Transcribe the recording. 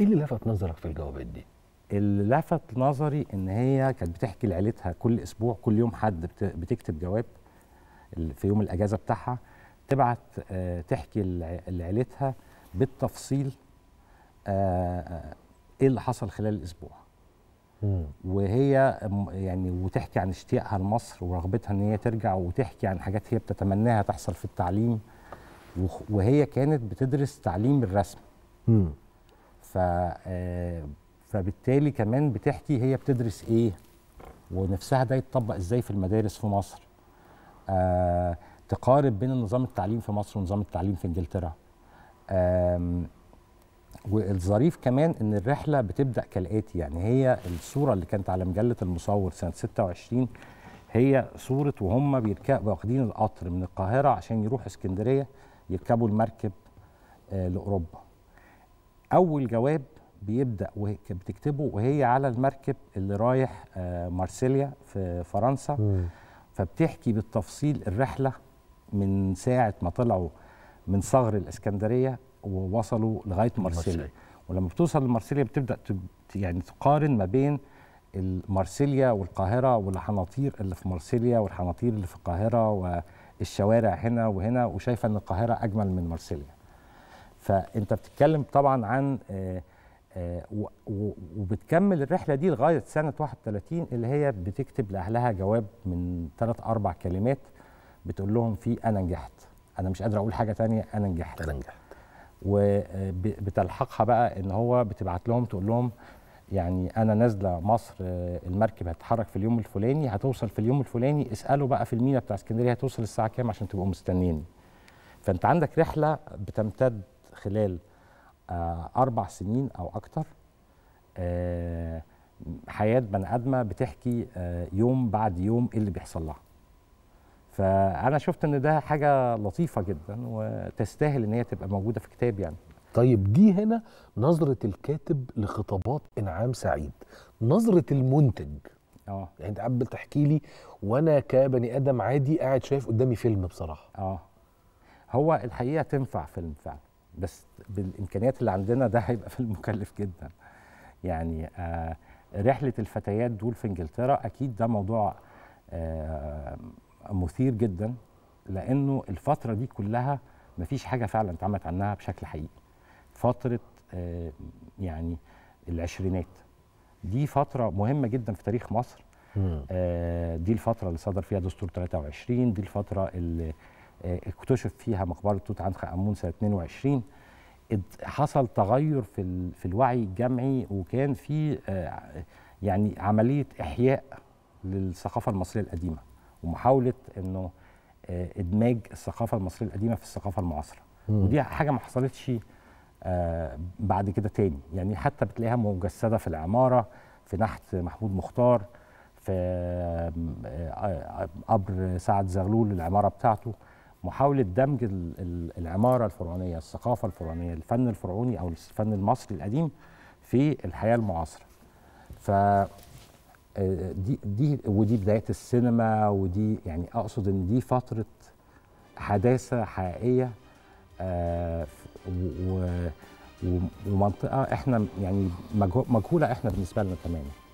ايه اللي لفت نظرك في الجوابات دي؟ اللي لفت نظري ان هي كانت بتحكي لعيلتها كل اسبوع كل يوم حد بتكتب جواب في يوم الاجازه بتاعها تبعت آه، تحكي لعيلتها بالتفصيل آه، آه، ايه اللي حصل خلال الاسبوع وهي يعني وتحكي عن اشتياقها لمصر ورغبتها ان هي ترجع وتحكي عن حاجات هي بتتمناها تحصل في التعليم وهي كانت بتدرس تعليم الرسم مم. ف آه، فبالتالي كمان بتحكي هي بتدرس ايه ونفسها ده يتطبق ازاي في المدارس في مصر آه، تقارب بين النظام التعليم في مصر ونظام التعليم في انجلترا والظريف كمان ان الرحله بتبدا كالاتي يعني هي الصوره اللي كانت على مجله المصور سنه 26 هي صوره وهم بيركبوا واخدين القطر من القاهره عشان يروحوا اسكندريه يركبوا المركب آه لاوروبا اول جواب بيبدا بتكتبه وهي على المركب اللي رايح آه، مارسيليا في فرنسا م. فبتحكي بالتفصيل الرحله من ساعه ما طلعوا من صغر الاسكندريه ووصلوا لغايه مارسيليا ولما بتوصل لمارسيليا بتبدا يعني تقارن ما بين مارسيليا والقاهره والحناطير اللي في مارسيليا والحناطير اللي في القاهره والشوارع هنا وهنا وشايفه ان القاهره اجمل من مارسيليا فانت بتتكلم طبعا عن آه، آه، وبتكمل الرحله دي لغايه سنه 31 اللي هي بتكتب لاهلها جواب من ثلاث اربع كلمات بتقول لهم فيه انا نجحت انا مش قادر اقول حاجه تانية انا نجحت انا نجحت وبتلحقها آه، بقى ان هو بتبعت لهم تقول لهم يعني انا نازله مصر المركب هتتحرك في اليوم الفلاني هتوصل في اليوم الفلاني اسالوا بقى في المينا بتاع اسكندريه هتوصل الساعه كام عشان تبقوا مستنيني فانت عندك رحله بتمتد خلال آه، أربع سنين أو أكتر آه، حياة بني آدمة بتحكي آه، يوم بعد يوم إيه اللي بيحصل لها فأنا شفت إن ده حاجة لطيفة جدا وتستاهل إن هي تبقى موجودة في كتاب يعني طيب دي هنا نظرة الكاتب لخطابات إنعام سعيد نظرة المنتج اه يعني انت قبل تحكي لي وانا كبني ادم عادي قاعد شايف قدامي فيلم بصراحه اه هو الحقيقه تنفع فيلم فعلا بس بالامكانيات اللي عندنا ده هيبقى فيلم مكلف جدا يعني آه، رحله الفتيات دول في انجلترا اكيد ده موضوع آه، مثير جدا لانه الفتره دي كلها مفيش حاجه فعلا اتعملت عنها بشكل حقيقي فتره آه، يعني العشرينات دي فتره مهمه جدا في تاريخ مصر دي الفتره اللي صدر فيها دستور 23 دي الفتره اللي آه، اكتشف فيها مقبره توت عنخ امون سنه 22 حصل تغير في في الوعي الجمعي وكان في آه، يعني عمليه احياء للثقافه المصريه القديمه ومحاوله انه آه، ادماج الثقافه المصريه القديمه في الثقافه المعاصره ودي حاجه ما حصلتش بعد كده تاني يعني حتى بتلاقيها مجسده في العماره في نحت محمود مختار في قبر سعد زغلول العماره بتاعته محاوله دمج العماره الفرعونيه الثقافه الفرعونيه الفن الفرعوني او الفن المصري القديم في الحياه المعاصره ف آه، دي دي ودي بدايه السينما ودي يعني اقصد ان دي فتره حداثه حقيقيه آه، ومنطقه احنا يعني مجهوله احنا بالنسبه لنا تماما